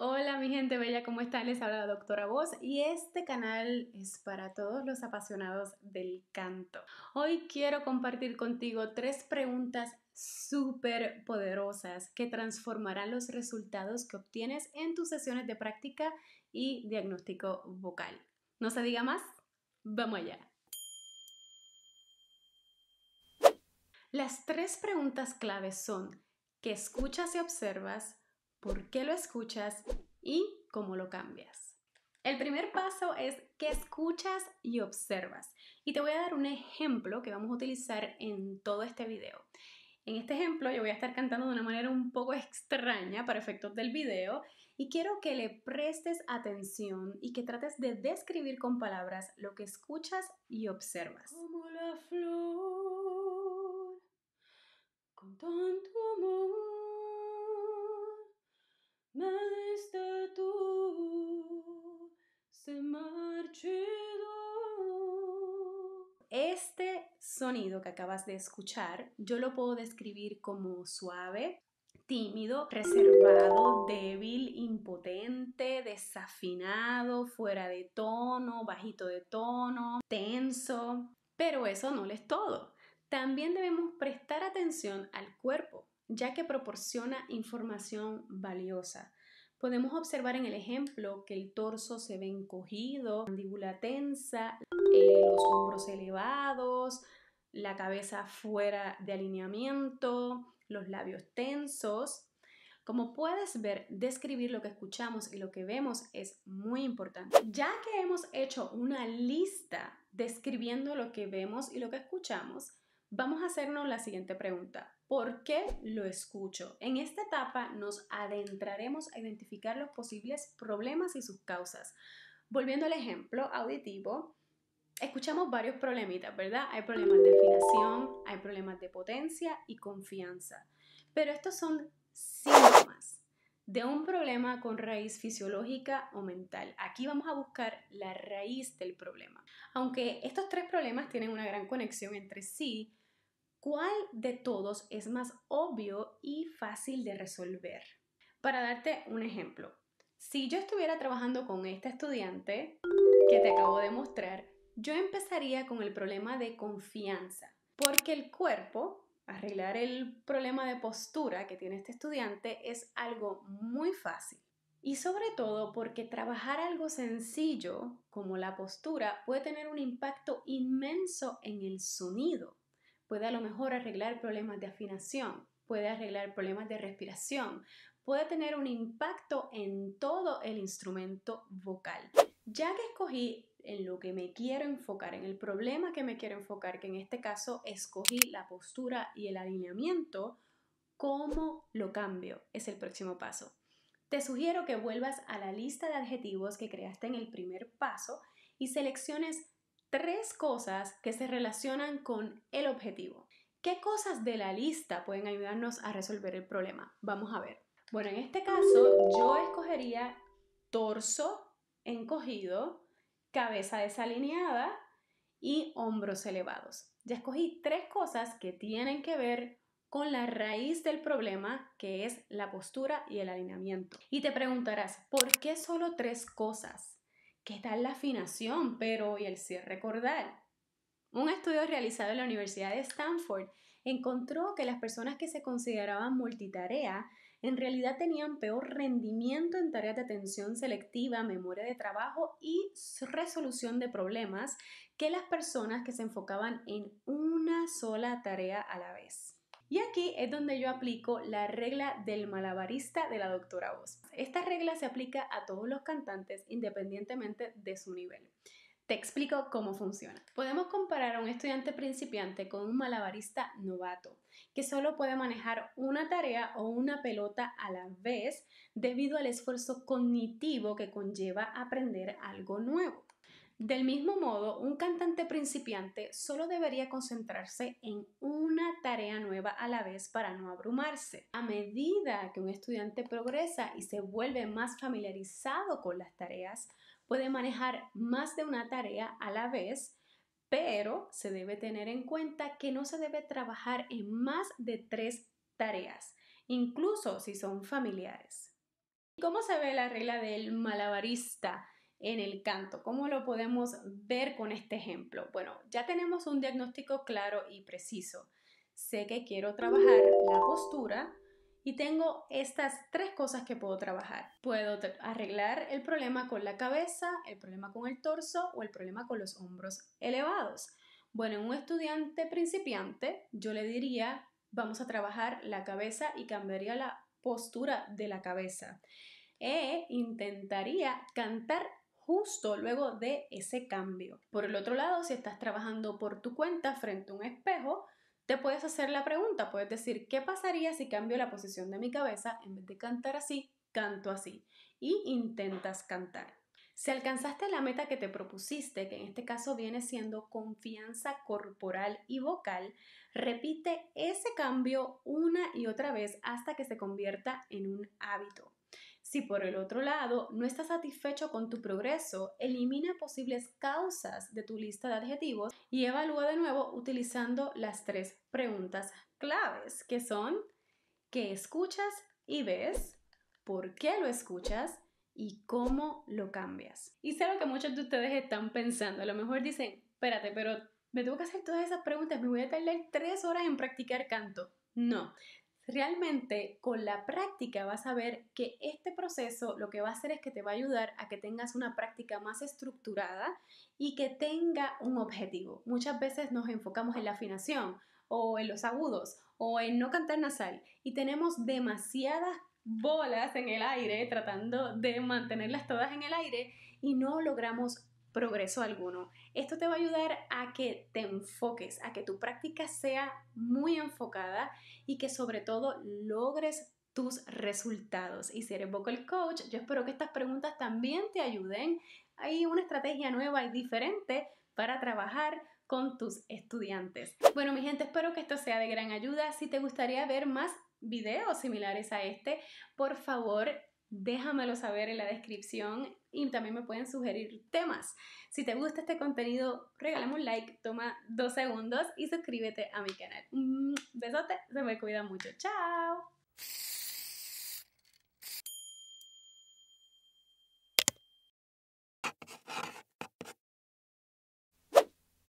Hola mi gente bella, ¿cómo están? Les habla la doctora Voz y este canal es para todos los apasionados del canto. Hoy quiero compartir contigo tres preguntas súper poderosas que transformarán los resultados que obtienes en tus sesiones de práctica y diagnóstico vocal. No se diga más, vamos allá. Las tres preguntas claves son ¿Qué escuchas y observas, por qué lo escuchas y cómo lo cambias. El primer paso es que escuchas y observas. Y te voy a dar un ejemplo que vamos a utilizar en todo este video. En este ejemplo yo voy a estar cantando de una manera un poco extraña para efectos del video y quiero que le prestes atención y que trates de describir con palabras lo que escuchas y observas. Como la flor, con tanto amor. sonido que acabas de escuchar, yo lo puedo describir como suave, tímido, reservado, débil, impotente, desafinado, fuera de tono, bajito de tono, tenso. Pero eso no lo es todo. También debemos prestar atención al cuerpo, ya que proporciona información valiosa. Podemos observar en el ejemplo que el torso se ve encogido, mandíbula tensa, eh, los hombros elevados, la cabeza fuera de alineamiento, los labios tensos. Como puedes ver, describir lo que escuchamos y lo que vemos es muy importante. Ya que hemos hecho una lista describiendo lo que vemos y lo que escuchamos, vamos a hacernos la siguiente pregunta. ¿Por qué lo escucho? En esta etapa nos adentraremos a identificar los posibles problemas y sus causas. Volviendo al ejemplo auditivo, escuchamos varios problemitas, ¿verdad? Hay problemas de afinación, hay problemas de potencia y confianza. Pero estos son síntomas de un problema con raíz fisiológica o mental. Aquí vamos a buscar la raíz del problema. Aunque estos tres problemas tienen una gran conexión entre sí, ¿cuál de todos es más obvio y fácil de resolver? Para darte un ejemplo, si yo estuviera trabajando con este estudiante que te acabo de mostrar, yo empezaría con el problema de confianza, porque el cuerpo, arreglar el problema de postura que tiene este estudiante es algo muy fácil. Y sobre todo porque trabajar algo sencillo como la postura puede tener un impacto inmenso en el sonido. Puede a lo mejor arreglar problemas de afinación, puede arreglar problemas de respiración, puede tener un impacto en todo el instrumento vocal. Ya que escogí en lo que me quiero enfocar, en el problema que me quiero enfocar, que en este caso escogí la postura y el alineamiento, ¿cómo lo cambio? Es el próximo paso. Te sugiero que vuelvas a la lista de adjetivos que creaste en el primer paso y selecciones tres cosas que se relacionan con el objetivo. ¿Qué cosas de la lista pueden ayudarnos a resolver el problema? Vamos a ver. Bueno, en este caso yo escogería torso encogido, cabeza desalineada y hombros elevados. Ya escogí tres cosas que tienen que ver con la raíz del problema, que es la postura y el alineamiento. Y te preguntarás, ¿por qué solo tres cosas? ¿Qué tal la afinación, pero y el cierre cordal? Un estudio realizado en la Universidad de Stanford encontró que las personas que se consideraban multitarea en realidad tenían peor rendimiento en tareas de atención selectiva, memoria de trabajo y resolución de problemas que las personas que se enfocaban en una sola tarea a la vez. Y aquí es donde yo aplico la regla del malabarista de la doctora Voz. Esta regla se aplica a todos los cantantes independientemente de su nivel. Te explico cómo funciona. Podemos comparar a un estudiante principiante con un malabarista novato, que solo puede manejar una tarea o una pelota a la vez debido al esfuerzo cognitivo que conlleva aprender algo nuevo. Del mismo modo, un cantante principiante solo debería concentrarse en una tarea nueva a la vez para no abrumarse. A medida que un estudiante progresa y se vuelve más familiarizado con las tareas, puede manejar más de una tarea a la vez, pero se debe tener en cuenta que no se debe trabajar en más de tres tareas, incluso si son familiares. ¿Cómo se ve la regla del malabarista en el canto? ¿Cómo lo podemos ver con este ejemplo? Bueno, ya tenemos un diagnóstico claro y preciso. Sé que quiero trabajar la postura, y tengo estas tres cosas que puedo trabajar. Puedo arreglar el problema con la cabeza, el problema con el torso o el problema con los hombros elevados. Bueno, un estudiante principiante yo le diría, vamos a trabajar la cabeza y cambiaría la postura de la cabeza. E intentaría cantar justo luego de ese cambio. Por el otro lado, si estás trabajando por tu cuenta frente a un espejo, te puedes hacer la pregunta, puedes decir, ¿qué pasaría si cambio la posición de mi cabeza? En vez de cantar así, canto así. Y intentas cantar. Si alcanzaste la meta que te propusiste, que en este caso viene siendo confianza corporal y vocal, repite ese cambio una y otra vez hasta que se convierta en un hábito. Si por el otro lado no estás satisfecho con tu progreso, elimina posibles causas de tu lista de adjetivos y evalúa de nuevo utilizando las tres preguntas claves que son ¿qué escuchas y ves? ¿Por qué lo escuchas? ¿Y cómo lo cambias? Y sé lo que muchos de ustedes están pensando. A lo mejor dicen, espérate, pero me tengo que hacer todas esas preguntas, me voy a tardar tres horas en practicar canto. No, Realmente con la práctica vas a ver que este proceso lo que va a hacer es que te va a ayudar a que tengas una práctica más estructurada y que tenga un objetivo. Muchas veces nos enfocamos en la afinación o en los agudos o en no cantar nasal y tenemos demasiadas bolas en el aire tratando de mantenerlas todas en el aire y no logramos progreso alguno. Esto te va a ayudar a que te enfoques, a que tu práctica sea muy enfocada y que sobre todo logres tus resultados. Y si eres vocal coach, yo espero que estas preguntas también te ayuden. Hay una estrategia nueva y diferente para trabajar con tus estudiantes. Bueno, mi gente, espero que esto sea de gran ayuda. Si te gustaría ver más videos similares a este, por favor déjamelo saber en la descripción y también me pueden sugerir temas. Si te gusta este contenido, regálame un like, toma dos segundos y suscríbete a mi canal. Mm, besote, se me cuida mucho. Chao.